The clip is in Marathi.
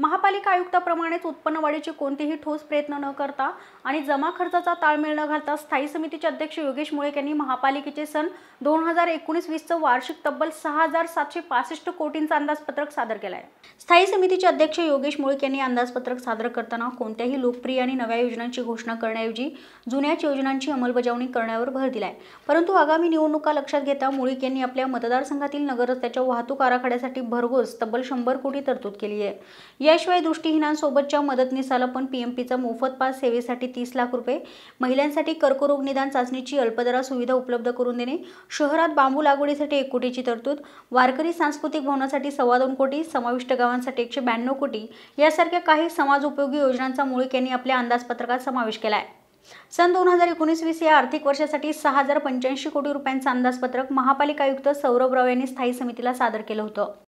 महापालिका आयुक्ताप्रमाणेच वाढीचे कोणतेही ठोस प्रयत्न न करता आणि जमा खर्चाचा ताळमेळ न घालता स्थायी समितीचे अध्यक्ष योगेश मुळेक यांनी महापालिकेचे सन दोन हजार एकोणीस वीसचं वार्षिक तब्बल सहा हजार सातशे पासष्ट कोटींचा अंदाजपत्रक सादर केला आहे स्थायी समितीचे अध्यक्ष योगेश मुळेक यांनी अंदाजपत्रक सादर करताना कोणत्याही लोकप्रिय आणि नव्या योजनांची घोषणा करण्याऐवजी जुन्याच योजनांची अंमलबजावणी करण्यावर भर दिला आहे परंतु आगामी निवडणुका लक्षात घेता मुळीक यांनी आपल्या मतदारसंघातील त्याच्या वाहतूक आराखड्यासाठी भरघोस तब्बल शंभर कोटी तरतूद केली आहे याशिवाय दृष्टीहीनांसोबतच्या मदतनिसाला पण पीएमपीचा मोफत पास सेवेसाठी तीस लाख रुपये महिलांसाठी कर्करोग निदान चाचणीची अल्पदरा सुविधा उपलब्ध करून देणे शहरात बांबू लागवडीसाठी एक कोटीची तरतूद वारकरी सांस्कृतिक भवनासाठी सव्वा दोन कोटी समाविष्ट गावांसाठी एकशे ब्याण्णव कोटी यासारख्या काही समाज उपयोगी योजनांचा मुळीक यांनी आपल्या अंदाजपत्रकात समावेश केला आहे सन दोन हजार एकोणीस वीस या आर्थिक वर्षासाठी सहा हजार पंच्याऐंशी कोटी रुपयांचं अंदाजपत्रक महापालिका आयुक्त सौरभ राव यांनी स्थायी समितीला सादर केलं होतं